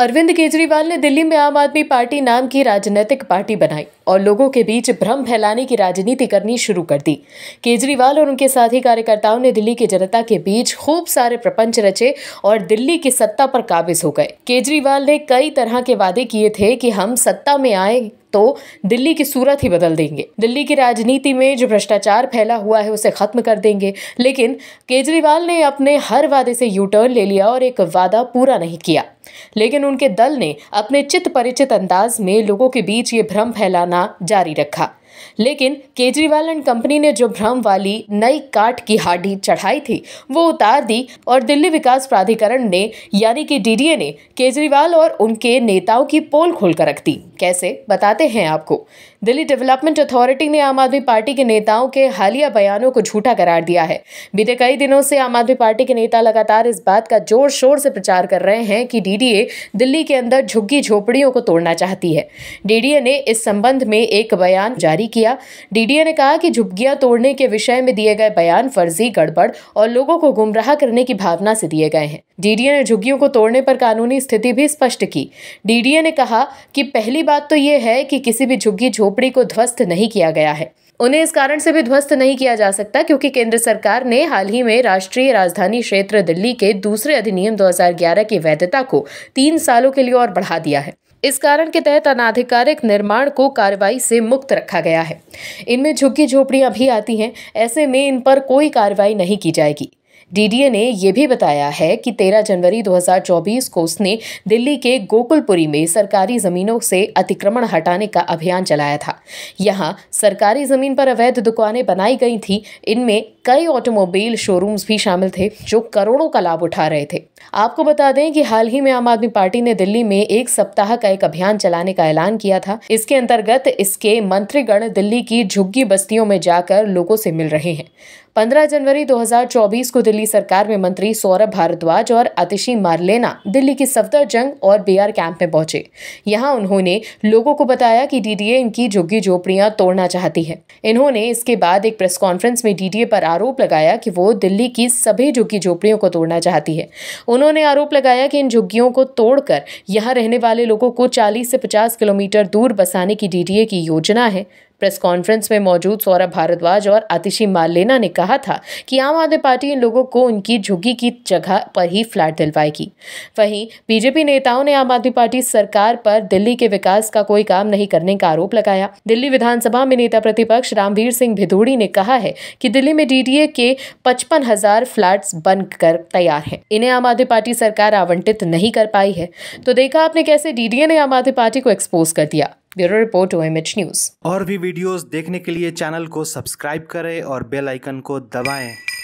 अरविंद केजरीवाल ने दिल्ली में आम आदमी पार्टी नाम की राजनीतिक पार्टी बनाई और लोगों के बीच भ्रम फैलाने की राजनीति करनी शुरू कर दी केजरीवाल और उनके साथी कार्यकर्ताओं ने दिल्ली की जनता के बीच खूब सारे प्रपंच रचे और दिल्ली की सत्ता पर काबिज हो गए केजरीवाल ने कई तरह के वादे किए थे कि हम सत्ता में आए तो दिल्ली की सूरत ही बदल देंगे दिल्ली की राजनीति में जो भ्रष्टाचार फैला हुआ है उसे खत्म कर देंगे लेकिन केजरीवाल ने अपने हर वादे से यू टर्न ले लिया और एक वादा पूरा नहीं किया लेकिन उनके दल ने अपने चित परिचित अंदाज में लोगों के बीच ये भ्रम फैलाना जारी रखा लेकिन केजरीवाल एंड कंपनी ने जो भ्रम वाली नई काट की हाडी चढ़ाई थी वो उतार दी और दिल्ली विकास प्राधिकरण ने यानी कि डीडीए ने केजरीवाल और उनके नेताओं की पोल खोलकर रख दी कैसे बताते हैं आपको दिल्ली डेवलपमेंट अथॉरिटी ने आम आदमी पार्टी के नेताओं के हालिया बयानों को झूठा करार दिया है बीते कई दिनों से आम आदमी पार्टी के नेता लगातार इस बात का जोर शोर से प्रचार कर रहे हैं कि डी डीडीए दिल्ली के अंदर झुग्गी झोपड़ियों को तोड़ना चाहती है डीडीए ने इस संबंध में एक बयान जारी किया डीडीए ने कहा कि झुग्गियां तोड़ने के विषय में दिए गए बयान फर्जी गड़बड़ और लोगों को गुमराह करने की भावना से दिए गए हैं डीडीए ने झुग्गियों को तोड़ने पर कानूनी स्थिति भी स्पष्ट की डीडीए ने कहा कि पहली बात तो यह है कि किसी भी झुग्गी झोपड़ी को ध्वस्त नहीं किया गया है उन्हें इस कारण से भी ध्वस्त नहीं किया जा सकता क्योंकि केंद्र सरकार ने हाल ही में राष्ट्रीय राजधानी क्षेत्र दिल्ली के दूसरे अधिनियम 2011 की वैधता को तीन सालों के लिए और बढ़ा दिया है इस कारण के तहत अनाधिकारिक निर्माण को कार्रवाई से मुक्त रखा गया है इनमें झुग्गी झोपड़ियां भी आती हैं ऐसे में इन पर कोई कार्रवाई नहीं की जाएगी डीडीए ने यह भी बताया है कि 13 जनवरी 2024 को उसने दिल्ली के गोकुलपुरी में सरकारी जमीनों से अतिक्रमण हटाने का अभियान चलाया था यहाँ सरकारी जमीन पर अवैध दुकानें बनाई गई थी इनमें कई ऑटोमोबाइल शोरूम्स भी शामिल थे जो करोड़ों का लाभ उठा रहे थे आपको बता दें कि हाल ही में आम आदमी पार्टी ने दिल्ली में एक सप्ताह का एक अभियान चलाने का ऐलान किया था इसके अंतर्गत इसके मंत्रीगण दिल्ली की झुग्गी बस्तियों में जाकर लोगों से मिल रहे हैं 15 जनवरी 2024 को दिल्ली सरकार में मंत्री सौरभ भारद्वाज और अतिशी मारलेना दिल्ली की सफदरजंग और बीआर कैंप में पहुंचे यहां उन्होंने लोगों को बताया कि डीडीए इनकी झुग्गी झोपड़ियां तोड़ना चाहती है इन्होंने इसके बाद एक प्रेस कॉन्फ्रेंस में डीडीए पर आरोप आरोप लगाया कि वो दिल्ली की सभी झुग्गी झोपड़ियों को तोड़ना चाहती है उन्होंने आरोप लगाया कि इन झुग्गियों को तोड़कर यहाँ रहने वाले लोगों को चालीस से पचास किलोमीटर दूर बसाने की डीडीए की योजना है प्रेस कॉन्फ्रेंस में मौजूद सौरभ भारद्वाज और आतिशी मालेना ने कहा था कि आम आदमी पार्टी इन लोगों को उनकी झुग्गी की जगह पर ही फ्लैट दिलवाएगी वहीं बीजेपी नेताओं ने आम आदमी पार्टी सरकार पर दिल्ली के विकास का कोई काम नहीं करने का आरोप लगाया दिल्ली विधानसभा में नेता प्रतिपक्ष रामवीर सिंह भिदोड़ी ने कहा है कि दिल्ली में डीडीए के पचपन हजार बन कर तैयार है इन्हें आम आदमी पार्टी सरकार आवंटित नहीं कर पाई है तो देखा आपने कैसे डीडीए ने आम आदमी पार्टी को एक्सपोज कर दिया ब्यूरो रिपोर्ट ओ न्यूज और भी वीडियोस देखने के लिए चैनल को सब्सक्राइब करें और बेल आइकन को दबाएं